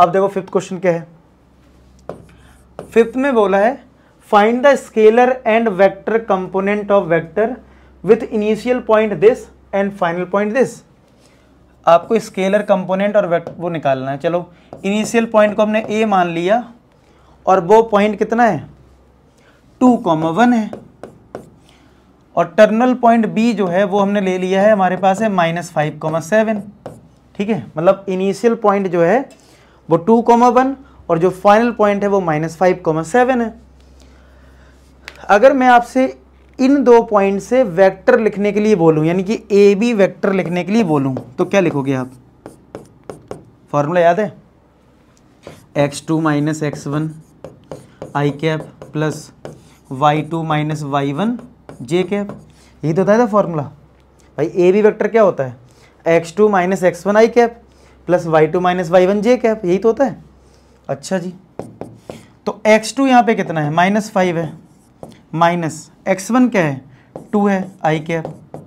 अब देखो fifth question क्या है फिफ्थ में बोला है find the scalar and vector component of vector with initial point this and final point this आपको स्केलर कंपोनेंट और वेक्टर वो निकालना है चलो इनिशियल पॉइंट को हमने ए मान लिया और वो पॉइंट कितना है टू कॉमा वन है और टर्नल पॉइंट बी जो है वो हमने ले लिया है हमारे पास है माइनस फाइव कॉमा सेवन ठीक है मतलब इनिशियल पॉइंट जो है वो टू कॉमा वन और जो फाइनल पॉइंट है वो माइनस फाइव कॉमा सेवन है अगर मैं आपसे इन दो पॉइंट से वेक्टर लिखने के लिए बोलूं यानी कि ए बी वेक्टर लिखने के लिए बोलूं तो क्या लिखोगे आप फॉर्मूला याद है X two minus X one I cap plus Y two minus Y one J cap यही तो होता है फॉर्मूला भाई ए बी वेक्टर क्या होता है X two minus X one I cap plus Y two minus Y one J cap यही तो होता है अच्छा जी तो एक्स टू यहाँ पर कितना है माइनस फाइव है माइनस एक्स वन क्या है टू है आई कैप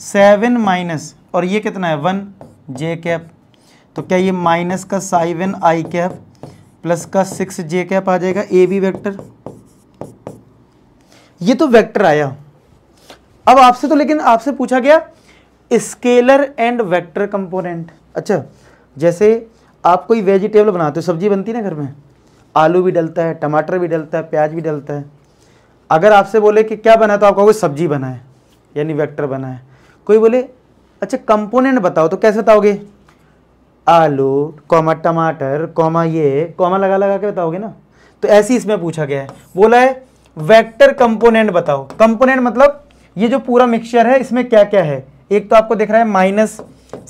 सेवन माइनस और ये कितना है वन जे कैप तो क्या ये माइनस का साइवन आई कैप प्लस का सिक्स जे कैप आ जाएगा ए बी वैक्टर ये तो वेक्टर आया अब आपसे तो लेकिन आपसे पूछा गया स्केलर एंड वेक्टर कंपोनेंट अच्छा जैसे आप कोई वेजिटेबल बनाते हो सब्जी बनती ना घर में आलू भी डलता है टमाटर भी डलता है प्याज भी डलता है अगर आपसे बोले कि क्या बना तो आप कहोगे सब्जी बना है यानी वेक्टर बना है कोई बोले अच्छा कंपोनेंट बताओ तो कैसे बताओगे आलू कॉमा टमाटर कॉमा ये कॉमा लगा लगा के बताओगे ना तो ऐसे ही इसमें पूछा गया है बोला है वेक्टर कंपोनेंट बताओ कंपोनेंट मतलब ये जो पूरा मिक्सचर है इसमें क्या क्या है एक तो आपको दिख रहा है माइनस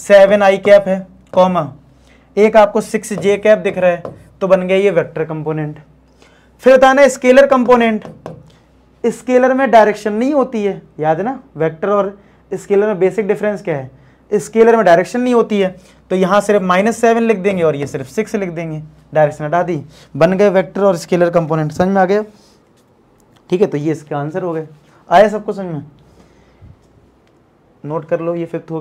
सेवन आई कैप है कॉमा एक आपको सिक्स जे कैप दिख रहा है तो बन गया ये वेक्टर कंपोनेंट फिर बताना स्केलर कंपोनेंट स्केलर में डायरेक्शन नहीं होती है याद है ना वेक्टर और स्केलर में बेसिक डिफरेंस क्या है स्केलर में डायरेक्शन नहीं होती है तो यहां सिर्फ माइनस सेवन लिख देंगे और ये सिर्फ सिक्स लिख देंगे डायरेक्शन हटा दी बन गए वेक्टर और स्केलर कंपोनेंट समझ में आ गया ठीक है तो ये इसका आंसर हो गए आया सबको समझ में नोट कर लो ये फिफ्थ हो